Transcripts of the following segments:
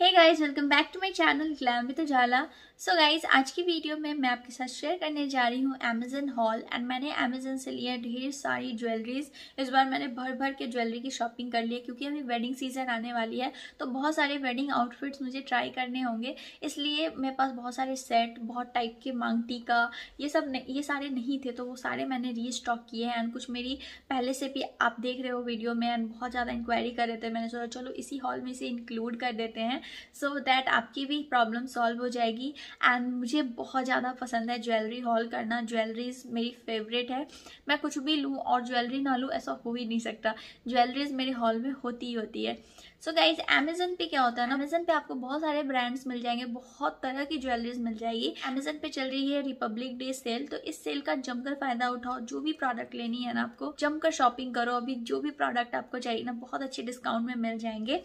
hey guys welcome back to my channel Glam with so guys आज की video में मैं आपके साथ शेयर करने जा रही हूँ अमेजन हॉल एंड मैंने अमेजन से लिया ढेर सारी ज्वेलरीज इस बार मैंने भर भर के ज्वेलरी की शॉपिंग कर ली है क्योंकि अभी वेडिंग सीजन आने वाली है तो बहुत सारे वेडिंग आउटफिट्स मुझे ट्राई करने होंगे इसलिए मेरे पास बहुत सारे सेट बहुत टाइप के मांगटी का ये सब ये सारे नहीं थे तो वो सारे मैंने री स्टॉक किए हैं एंड कुछ मेरी पहले से भी आप देख रहे हो वीडियो में एंड बहुत ज़्यादा इंक्वायरी कर रहे थे मैंने सोचा चलो इसी हॉल में से इंक्लूड कर देते हैं सो so दैट आपकी भी प्रॉब्लम सॉल्व हो जाएगी एंड मुझे बहुत ज़्यादा पसंद है ज्वेलरी हॉल करना ज्वेलरीज मेरी फेवरेट है मैं कुछ भी लूँ और ज्वेलरी ना लूँ ऐसा हो ही नहीं सकता ज्वेलरीज मेरे हॉल में होती ही होती है सो गाइज अमेजन पे क्या होता है ना अमेजन पे आपको बहुत सारे ब्रांड्स मिल जाएंगे बहुत तरह की ज्वेलरीज मिल जाएगी अमेजन पे चल रही है रिपब्लिक डे सेल तो इस सेल का जमकर फायदा उठाओ जो भी प्रोडक्ट लेनी है ना आपको जमकर शॉपिंग करो अभी जो भी प्रोडक्ट आपको चाहिए ना बहुत अच्छे डिस्काउंट में मिल जाएंगे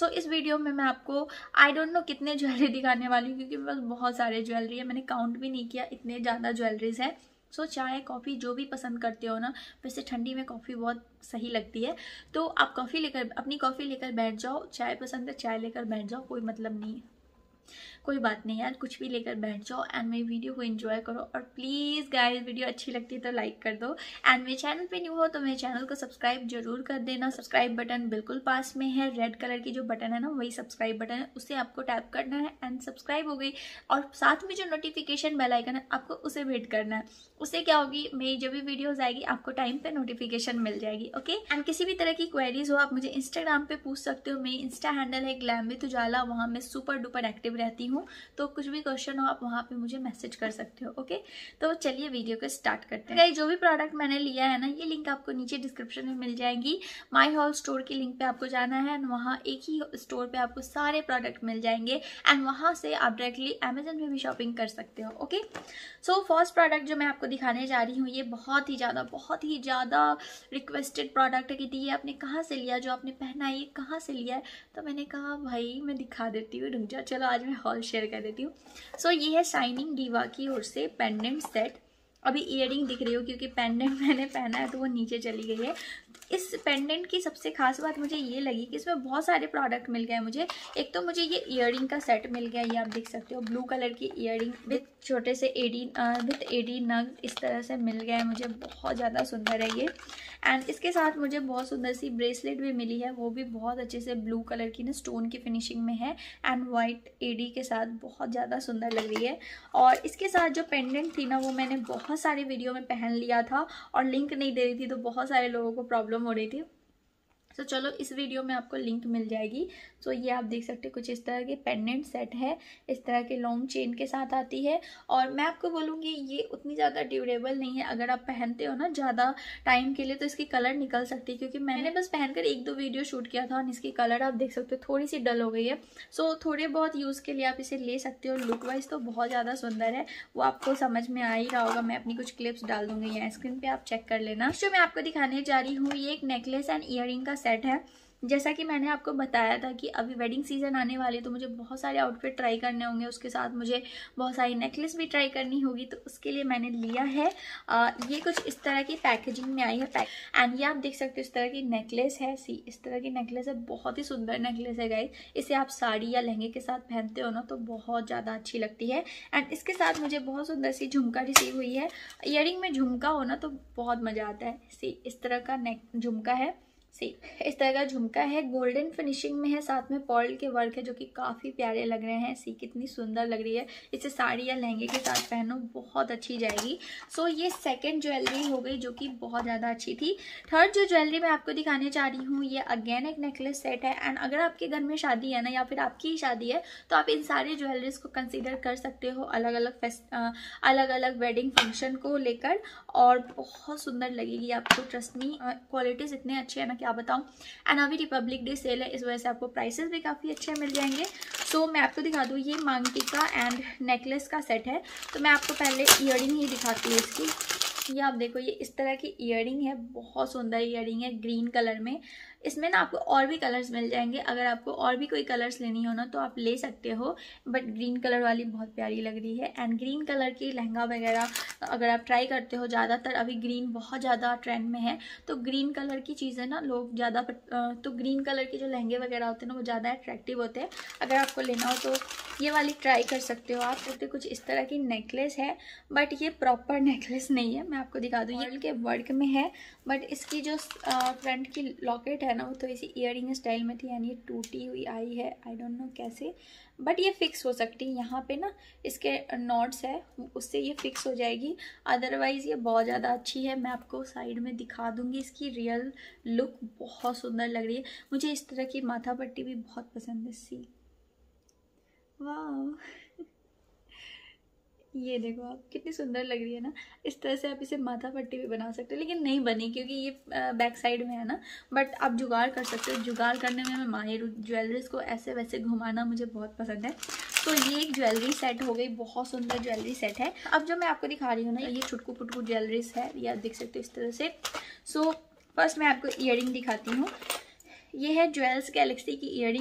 सो so, इस वीडियो में मैं आपको आई डोंट नो कितने ज्वेलरी दिखाने वाली हूँ क्योंकि मेरे पास बहुत सारे ज्वेलरी है मैंने काउंट भी नहीं किया इतने ज़्यादा ज्वेलरीज है सो so, चाय कॉफ़ी जो भी पसंद करते हो ना वैसे ठंडी में कॉफ़ी बहुत सही लगती है तो आप कॉफ़ी लेकर अपनी कॉफ़ी लेकर बैठ जाओ चाय पसंद है चाय लेकर बैठ जाओ कोई मतलब नहीं है कोई बात नहीं यार कुछ भी लेकर बैठ जाओ एंड मेरी वीडियो को एंजॉय करो और प्लीज़ गाइस वीडियो अच्छी लगती है तो लाइक कर दो एंड मेरे चैनल पे न्यू हो तो मेरे चैनल को सब्सक्राइब जरूर कर देना सब्सक्राइब बटन बिल्कुल पास में है रेड कलर की जो बटन है ना वही सब्सक्राइब बटन है उसे आपको टैप करना है एंड सब्सक्राइब हो गई और साथ में जो नोटिफिकेशन बेल आइकन है आपको उसे भेंट करना है उससे क्या होगी मेरी जब भी वीडियोज़ आएगी आपको टाइम पर नोटिफिकेशन मिल जाएगी ओके एंड किसी भी तरह की क्वेरीज हो आप मुझे इंस्टाग्राम पर पूछ सकते हो मेरी इंस्टा हैंडल है ग्लैम उजाला वहाँ मैं सुपर डुपर एक्टिव एक्टिव रहती हूँ तो कुछ भी क्वेश्चन हो आप वहाँ पे मुझे मैसेज कर सकते हो ओके तो चलिए वीडियो को स्टार्ट करते हैं जो भी प्रोडक्ट मैंने लिया है ना ये लिंक आपको नीचे डिस्क्रिप्शन में मिल जाएगी माई हॉल स्टोर की लिंक पे आपको जाना है एंड वहाँ एक ही स्टोर पर आपको सारे प्रोडक्ट मिल जाएंगे एंड वहाँ से आप डायरेक्टली अमेजन में भी शॉपिंग कर सकते हो ओके सो फर्स्ट प्रोडक्ट जो मैं आपको दिखाने जा रही हूँ ये बहुत ही ज़्यादा बहुत ही ज़्यादा रिक्वेस्टेड प्रोडक्ट है कि ये आपने कहाँ से लिया जो आपने पहना है ये कहाँ से लिया है तो मैंने कहा भाई मैं दिखा देती हूँ रुक जा चलो आज मैं हॉल शेयर कर देती हूँ सो so, ये है शाइनिंग डीवा की ओर से पेंडेंट सेट अभी इयर दिख रही हो क्योंकि पेंडेंट मैंने पहना है तो वो नीचे चली गई है इस पेंडेंट की सबसे खास बात मुझे ये लगी कि इसमें बहुत सारे प्रोडक्ट मिल गए मुझे एक तो मुझे ये इयर का सेट मिल गया ये आप देख सकते हो ब्लू कलर की इयर विथ छोटे से एडी विथ एडी नग इस तरह से मिल गया है मुझे बहुत ज़्यादा सुंदर है ये एंड इसके साथ मुझे बहुत सुंदर सी ब्रेसलेट भी मिली है वो भी बहुत अच्छे से ब्लू कलर की ना स्टोन की फिनिशिंग में है एंड वाइट एडी के साथ बहुत ज़्यादा सुंदर लग रही है और इसके साथ जो पेंडेंट थी ना वो मैंने बहुत सारे वीडियो में पहन लिया था और लिंक नहीं दे रही थी तो बहुत सारे लोगों को प्रॉब्लम मॉडरेटिव सो so, चलो इस वीडियो में आपको लिंक मिल जाएगी सो so, ये आप देख सकते हैं कुछ इस तरह के पेंडेंट सेट है इस तरह के लॉन्ग चेन के साथ आती है और मैं आपको बोलूँगी ये उतनी ज़्यादा ड्यूरेबल नहीं है अगर आप पहनते हो ना ज़्यादा टाइम के लिए तो इसकी कलर निकल सकती है क्योंकि मैंने बस पहनकर एक दो वीडियो शूट किया था और इसकी कलर आप देख सकते हो थोड़ी सी डल हो गई है सो so, थोड़े बहुत यूज़ के लिए आप इसे ले सकते हो लुक वाइज तो बहुत ज़्यादा सुंदर है वो आपको समझ में आ ही रहा होगा मैं अपनी कुछ क्लिप्स डाल दूंगी या स्क्रीन पर आप चेक कर लेना जो मैं आपको दिखाने जा रही हूँ ये एक नेकलेस एंड ईयर का सेट है जैसा कि मैंने आपको बताया था कि अभी वेडिंग सीजन आने वाली तो मुझे बहुत सारे आउटफिट ट्राई करने होंगे उसके साथ मुझे बहुत सारी नेकलेस भी ट्राई करनी होगी तो उसके लिए मैंने लिया है आ, ये कुछ इस तरह की पैकेजिंग में आई है पैक एंड ये आप देख सकते हो इस तरह की नेकलेस है सी इस तरह की नेकलेस है बहुत ही सुंदर नेकलेस है गई इसे आप साड़ी या लहंगे के साथ पहनते हो ना तो बहुत ज़्यादा अच्छी लगती है एंड इसके साथ मुझे बहुत सुंदर सी झुमका रिसीव हुई है इयर में झुमका हो ना तो बहुत मज़ा आता है सी इस तरह का नेक झुमका है सी इस तरह का झुमका है गोल्डन फिनिशिंग में है साथ में पॉल के वर्क है जो कि काफ़ी प्यारे लग रहे हैं सी कितनी सुंदर लग रही है इसे साड़ी या लहंगे के साथ पहनो बहुत अच्छी जाएगी सो so, ये सेकेंड ज्वेलरी हो गई जो कि बहुत ज़्यादा अच्छी थी थर्ड जो ज्वेलरी मैं आपको दिखाने जा रही हूँ ये अगेन एक नेकलेस सेट है एंड अगर आपके घर में शादी है ना या फिर आपकी ही शादी है तो आप इन सारी ज्वेलरीज को कंसिडर कर सकते हो अलग अलग फेस्ट अलग अलग वेडिंग फंक्शन को लेकर और बहुत सुंदर लगेगी आपको ट्रस्ट मी क्वालिटीज़ इतने अच्छे हैं ना क्या बताऊँ एंड अभी रिपब्लिक डे सेल है इस वजह से आपको प्राइसेस भी काफ़ी अच्छे मिल जाएंगे सो so, मैं आपको दिखा दूँ ये मांगटी का एंड नेकलेस का सेट है तो मैं आपको पहले ईयर ही दिखाती हूँ इसकी ये आप देखो ये इस तरह की ईयर है बहुत सुंदर ईयर है ग्रीन कलर में इसमें ना आपको और भी कलर्स मिल जाएंगे अगर आपको और भी कोई कलर्स लेनी हो ना तो आप ले सकते हो बट ग्रीन कलर वाली बहुत प्यारी लग रही है एंड ग्रीन कलर की लहंगा वगैरह अगर आप ट्राई करते हो ज़्यादातर अभी ग्रीन बहुत ज़्यादा ट्रेंड में है तो ग्रीन कलर की चीज़ें ना लोग ज़्यादा तो ग्रीन कलर के जो लहंगे वगैरह होते हैं ना वो ज़्यादा अट्रैक्टिव होते हैं अगर आपको लेना हो तो ये वाली ट्राई कर सकते हो आप सकते कुछ इस तरह की नेकलेस है बट ये प्रॉपर नेकलेस नहीं है मैं आपको दिखा दूँ ये के वर्क में है बट इसकी जो फ्रंट की लॉकेट है करना वो थोड़ी सी ईयर स्टाइल में थी तो यानी टूटी हुई आई है आई डोंट नो कैसे बट ये फिक्स हो सकती है यहाँ पे ना इसके नॉट्स है उससे ये फिक्स हो जाएगी अदरवाइज़ ये बहुत ज़्यादा अच्छी है मैं आपको साइड में दिखा दूँगी इसकी रियल लुक बहुत सुंदर लग रही है मुझे इस तरह की माथा पट्टी भी बहुत पसंद है सी वाह ये देखो आप कितनी सुंदर लग रही है ना इस तरह से आप इसे माथा पट्टी भी बना सकते हो लेकिन नहीं बनी क्योंकि ये बैक साइड में है ना बट आप जुगाड़ कर सकते हो जुगाड़ करने में मैं माहिर हूँ ज्वेलरीज को ऐसे वैसे घुमाना मुझे बहुत पसंद है तो ये एक ज्वेलरी सेट हो गई बहुत सुंदर ज्वेलरी सेट है अब जो मैं आपको दिखा रही हूँ ना ये छुटकू पुटकू ज्वेलरीज है ये आप देख सकते हो इस तरह से सो so, फर्स्ट मैं आपको इयर दिखाती हूँ ये है ज्वेल्स गैलेक्सी की इयर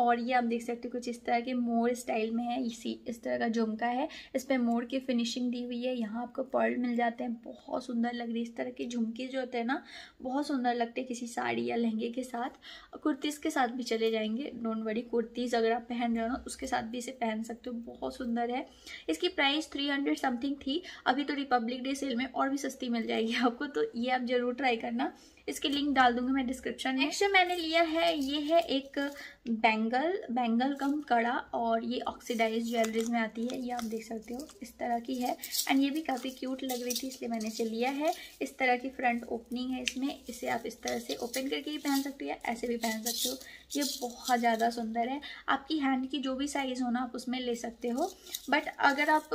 और ये आप देख सकते हो कुछ इस तरह के मोर स्टाइल में है इसी इस तरह का झुमका है इस पर मोर की फिनिशिंग दी हुई है यहाँ आपको पर्ल मिल जाते हैं बहुत सुंदर लग रही है इस तरह के झुमके जो होते हैं ना बहुत सुंदर लगते हैं किसी साड़ी या लहंगे के साथ कुर्तीज़ के साथ भी चले जाएंगे डोंट वरी कुर्तीज़ अगर आप पहन रहे हो ना उसके साथ भी इसे पहन सकते हो बहुत सुंदर है इसकी प्राइस थ्री हंड्रेड समथिंग थी अभी तो रिपब्लिक डे सेल में और भी सस्ती मिल जाएगी आपको तो ये आप ज़रूर ट्राई करना इसकी लिंक डाल दूंगी मैं डिस्क्रिप्शन में नेक्स्ट मैंने लिया किया है ये है एक बैंगल बैंगल कम कड़ा और ये ऑक्सीडाइज ज्वेलरीज में आती है ये आप देख सकते हो इस तरह की है एंड ये भी काफ़ी क्यूट लग रही थी इसलिए मैंने इसे लिया है इस तरह की फ्रंट ओपनिंग है इसमें इसे आप इस तरह से ओपन करके भी पहन सकते हो या ऐसे भी पहन सकते हो ये बहुत ज़्यादा सुंदर है आपकी हैंड की जो भी साइज़ हो ना आप उसमें ले सकते हो बट अगर आप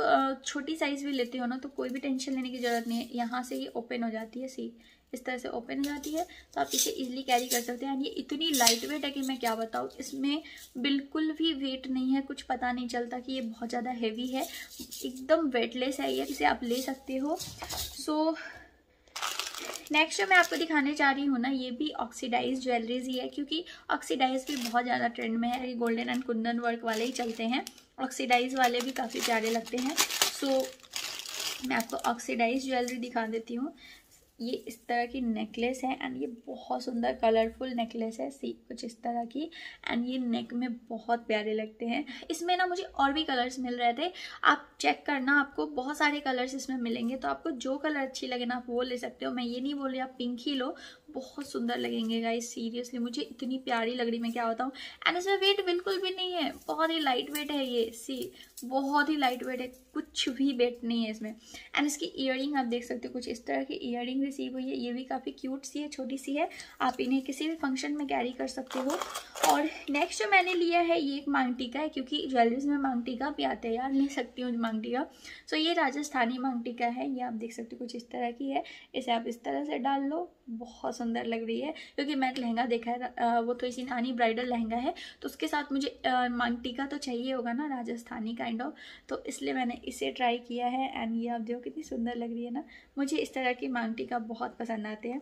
छोटी साइज़ भी लेते हो ना तो कोई भी टेंशन लेने की ज़रूरत नहीं है यहाँ से ये ओपन हो जाती है सी इस तरह से ओपन हो जाती है तो आप इसे इजीली कैरी कर सकते हैं ये इतनी लाइट वेट है कि मैं क्या बताऊँ इसमें बिल्कुल भी वेट नहीं है कुछ पता नहीं चलता कि ये बहुत ज़्यादा हैवी है एकदम वेटलेस है ये इसे आप ले सकते हो सो नेक्स्ट जो मैं आपको दिखाने जा रही हूँ ना ये भी ऑक्सीडाइज ज्वेलरीज ही है क्योंकि ऑक्सीडाइज भी बहुत ज़्यादा ट्रेंड में है गोल्डन एंड कुंदन वर्क वाले ही चलते हैं ऑक्सीडाइज वाले भी काफ़ी प्यारे लगते हैं सो so, मैं आपको ऑक्सीडाइज ज्वेलरी दिखा देती हूँ ये इस तरह की नेकलेस है एंड ये बहुत सुंदर कलरफुल नेकलेस है सी कुछ इस तरह की एंड ये नेक में बहुत प्यारे लगते हैं इसमें ना मुझे और भी कलर्स मिल रहे थे आप चेक करना आपको बहुत सारे कलर्स इसमें मिलेंगे तो आपको जो कलर अच्छी लगे ना आप वो ले सकते हो मैं ये नहीं बोल रही आप पिंक ही लो बहुत सुंदर लगेंगे गाइस सीरियसली मुझे इतनी प्यारी लग रही मैं क्या बताऊँ एंड इसमें वेट बिल्कुल भी नहीं है बहुत ही लाइट वेट है ये सी बहुत ही लाइट वेट है कुछ भी वेट नहीं है इसमें एंड इसकी ईयर आप देख सकते हो कुछ इस तरह की ईयरिंग रिसीव हुई है ये भी काफ़ी क्यूट सी है छोटी सी है आप इन्हें किसी भी फंक्शन में कैरी कर सकते हो और नेक्स्ट जो मैंने लिया है ये एक मांगटी का है क्योंकि ज्वेलरीज में मांगटी का भी आते हैं यार ले सकती हूँ मांगटी का सो ये राजस्थानी मांगटी का है ये आप देख सकते हो कुछ इस तरह की है इसे आप इस तरह से डाल लो बहुत सुंदर लग रही है क्योंकि मैंने लहंगा देखा है वो थोड़ी तो सी नानी ब्राइडल लहंगा है तो उसके साथ मुझे मांगटी का तो चाहिए होगा ना राजस्थानी काइंड ऑफ तो इसलिए मैंने इसे ट्राई किया है एंड ये आप देखो कितनी सुंदर लग रही है ना मुझे इस तरह की मांगटी मेकअप बहुत पसंद आते हैं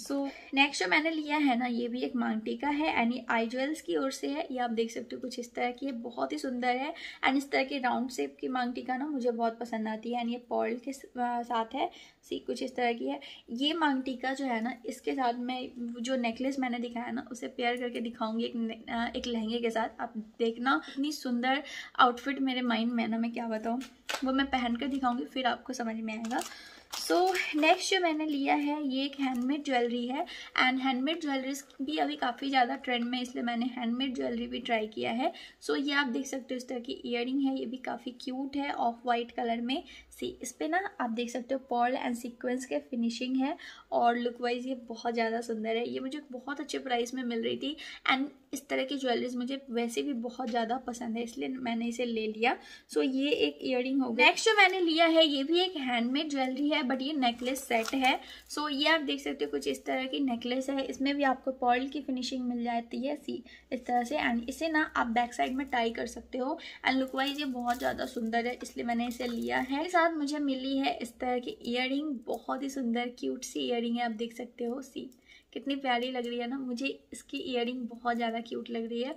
सो so, नेक्स्ट जो मैंने लिया है ना ये भी एक मांगटिका है एंड ये आई ज्वेल्स की ओर से है ये आप देख सकते हो कुछ इस तरह की है बहुत ही सुंदर है एंड इस तरह के राउंड शेप की मांगटिका ना मुझे बहुत पसंद आती है एंड ये पॉल के साथ है सी कुछ इस तरह की है ये मांगटी जो है ना इसके साथ मैं जो नेकलेस मैंने दिखाया ना उसे पेयर करके दिखाऊंगी एक एक लहंगे के साथ आप देखना इतनी सुंदर आउटफिट मेरे माइंड में ना मैं क्या बताऊँ वो मैं पहन कर दिखाऊँगी फिर आपको समझ में आएगा सो so, नेक्स्ट जो मैंने लिया है ये एक हैंडमेड ज्वेलरी है एंड हैंडमेड ज्वेलरीज भी अभी काफ़ी ज़्यादा ट्रेंड में इसलिए मैंने हैंडमेड ज्वेलरी भी ट्राई किया है सो so, ये आप देख सकते हो इस तरह की इयर है ये भी काफ़ी क्यूट है ऑफ वाइट कलर में सी इस पर ना आप देख सकते हो पॉल एंड सीक्वेंस के फिनिशिंग है और लुक वाइज ये बहुत ज़्यादा सुंदर है ये मुझे बहुत अच्छे प्राइस में मिल रही थी एंड इस तरह की ज्वेलरीज मुझे वैसे भी बहुत ज़्यादा पसंद है इसलिए मैंने इसे ले लिया सो ये एक इयर हो गया नेक्स्ट जो मैंने लिया है ये भी एक हैंडमेड ज्वेलरी है बट ये नेकलेस सेट है सो ये आप देख सकते हो कुछ इस तरह की नेकलेस है इसमें भी आपको पॉल की फिनिशिंग मिल जाती है सी इस तरह से एंड इसे ना आप बैक साइड में टाई कर सकते हो एंड लुक वाइज ये बहुत ज़्यादा सुंदर है इसलिए मैंने इसे लिया है साथ मुझे मिली है इस तरह की इयर बहुत ही सुंदर क्यूट सी इयर है आप देख सकते हो सी कितनी प्यारी लग रही है ना मुझे इसकी इयर बहुत ज़्यादा क्यूट लग रही है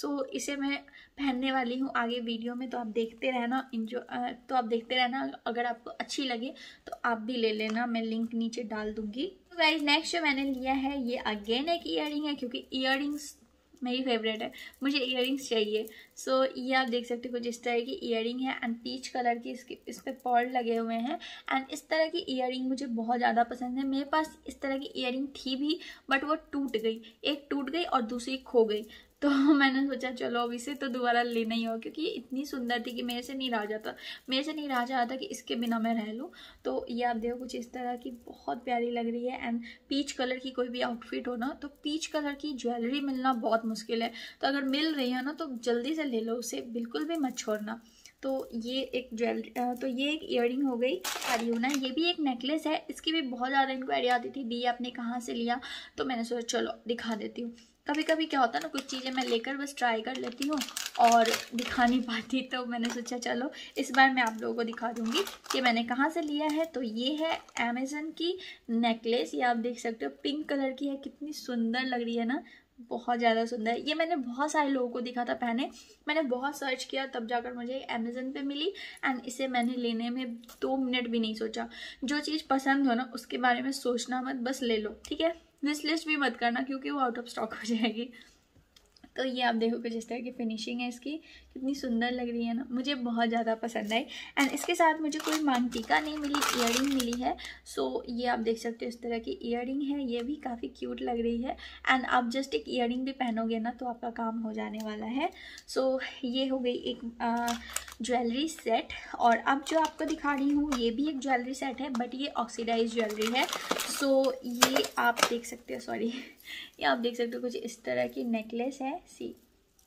सो so, इसे मैं पहनने वाली हूँ आगे वीडियो में तो आप देखते रहना इंजॉय तो आप देखते रहना अगर आपको अच्छी लगे तो आप भी ले लेना मैं लिंक नीचे डाल दूँगी तो गाइज नेक्स्ट जो मैंने लिया है ये अगेन एक इयर है क्योंकि इयर मेरी फेवरेट है मुझे इयर चाहिए सो so, ये आप देख सकते हो कुछ इस तरह की इयर है एंड पीच कलर की इसके इस पर पॉल लगे हुए हैं एंड इस तरह की इयर मुझे बहुत ज़्यादा पसंद है मेरे पास इस तरह की इयर थी भी बट वो टूट गई एक गई और दूसरी खो गई तो मैंने सोचा चलो अब इसे तो दोबारा लेना ही हो क्योंकि ये इतनी सुंदर थी कि मेरे से नहीं रहा जाता मेरे से नहीं रहा जाता कि इसके बिना मैं रह लूँ तो ये आप देखो कुछ इस तरह की बहुत प्यारी लग रही है एंड पीच कलर की कोई भी आउटफिट हो ना तो पीच कलर की ज्वेलरी मिलना बहुत मुश्किल है तो अगर मिल रही है ना तो जल्दी से ले लो उसे बिल्कुल भी मत छोड़ना तो ये एक ज्वेलरी तो ये एक इयर हो गई हरियोना ये भी एक नेकलेस है इसकी भी बहुत ज़्यादा इंक्वायरी आती थी दी आपने कहाँ से लिया तो मैंने सोचा चलो दिखा देती हूँ कभी कभी क्या होता है ना कुछ चीज़ें मैं लेकर बस ट्राई कर लेती हूँ और दिखा नहीं पाती तो मैंने सोचा चलो इस बार मैं आप लोगों को दिखा दूँगी कि मैंने कहाँ से लिया है तो ये है अमेजन की नेकलेस ये आप देख सकते हो पिंक कलर की है कितनी सुंदर लग रही है ना बहुत ज़्यादा सुंदर है ये मैंने बहुत सारे लोगों को दिखा था पहने मैंने बहुत सर्च किया तब जाकर मुझे अमेजन पे मिली एंड इसे मैंने लेने में दो मिनट भी नहीं सोचा जो चीज़ पसंद हो ना उसके बारे में सोचना मत बस ले लो ठीक है विश लिस्ट भी मत करना क्योंकि वो आउट ऑफ स्टॉक हो जाएगी तो ये आप देखो कुछ इस तरह की फिनिशिंग है इसकी कितनी सुंदर लग रही है ना मुझे बहुत ज़्यादा पसंद आई एंड इसके साथ मुझे कोई मानटिका नहीं मिली इयर मिली है सो so, ये आप देख सकते हो इस तरह की इयर है ये भी काफ़ी क्यूट लग रही है एंड आप जस्ट एक इयर भी पहनोगे ना तो आपका काम हो जाने वाला है सो so, ये हो गई एक आ, ज्वेलरी सेट और अब जो आपको दिखा रही हूँ ये भी एक ज्वेलरी सेट है बट ये ऑक्सीडाइज ज्वेलरी है सो so, ये आप देख सकते हो सॉरी ये आप देख सकते हो कुछ इस तरह की नेकलेस है सी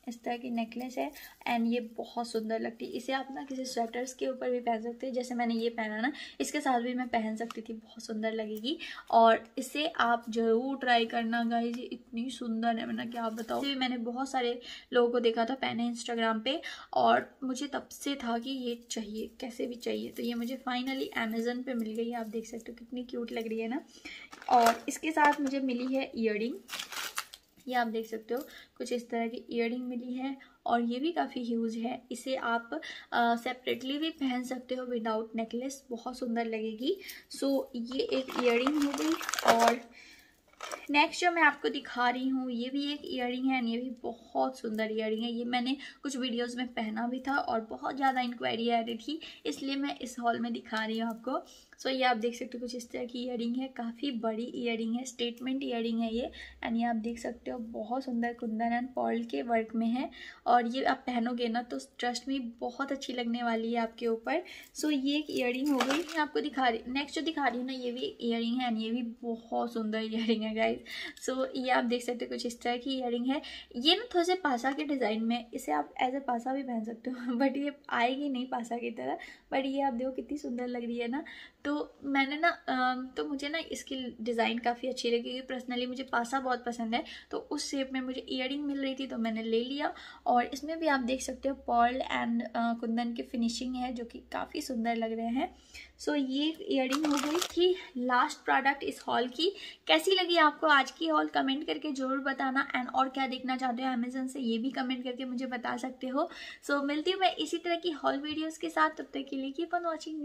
इस तरह की नेकलेस है एंड ये बहुत सुंदर लगती है इसे आप ना किसी स्वेटर्स के ऊपर भी पहन सकते हैं जैसे मैंने ये पहना ना इसके साथ भी मैं पहन सकती थी बहुत सुंदर लगेगी और इसे आप ज़रूर ट्राई करना गाइज इतनी सुंदर है मैंने क्या आप बताओ भी मैंने बहुत सारे लोगों को देखा था पहने इंस्टाग्राम पर और मुझे तब से था कि ये चाहिए कैसे भी चाहिए तो ये मुझे फाइनली अमेजन पर मिल गई है आप देख सकते हो कितनी क्यूट लग रही है ना और इसके साथ मुझे मिली है ईयर ये आप देख सकते हो कुछ इस तरह की इयर मिली है और ये भी काफ़ी ह्यूज है इसे आप सेपरेटली भी पहन सकते हो विदाउट नेकलेस बहुत सुंदर लगेगी सो so, ये एक इयर हो गई और नेक्स्ट जो मैं आपको दिखा रही हूँ ये भी एक इयर है एंड ये भी बहुत सुंदर इयर है ये मैंने कुछ वीडियोस में पहना भी था और बहुत ज़्यादा इंक्वायरी आ रही थी इसलिए मैं इस हॉल में दिखा रही हूँ आपको सो so, ये आप देख सकते हो कुछ इस तरह की ईयरिंग है काफ़ी बड़ी ईयरिंग है स्टेटमेंट ईयरिंग है ये एंड ये आप देख सकते हो बहुत सुंदर कुंदन एंड पॉल के वर्क में है और ये आप पहनोगे ना तो ट्रस्ट में बहुत अच्छी लगने वाली है आपके ऊपर सो so, ये एक इयरिंग हो गई मैं आपको दिखा रही नेक्स्ट जो दिखा रही हूँ ना ये भी एक है एंड ये भी बहुत सुंदर ईयरिंग है गाइज सो so, ये आप देख सकते हो कुछ इस तरह की ईयरिंग है ये ना थोड़े से पासा के डिज़ाइन में इसे आप एज ए पासा भी पहन सकते हो बट ये आएगी नहीं पासा की तरह बट ये आप देखो कितनी सुंदर लग रही है ना तो मैंने ना तो मुझे ना इसकी डिज़ाइन काफ़ी अच्छी लगी क्योंकि पर्सनली मुझे पासा बहुत पसंद है तो उस शेप में मुझे इयर मिल रही थी तो मैंने ले लिया और इसमें भी आप देख सकते हो पर्ल एंड कुंदन की फिनिशिंग है जो कि काफ़ी सुंदर लग रहे हैं सो so, ये इयर हो गई थी लास्ट प्रोडक्ट इस हॉल की कैसी लगी आपको आज की हॉल कमेंट करके ज़रूर बताना एंड और क्या देखना चाहते हो अमेजोन से ये भी कमेंट करके मुझे बता सकते हो सो so, मिलती हूँ मैं इसी तरह की हॉल वीडियोज़ के साथ तब तक के लिए कीप ऑन वॉचिंग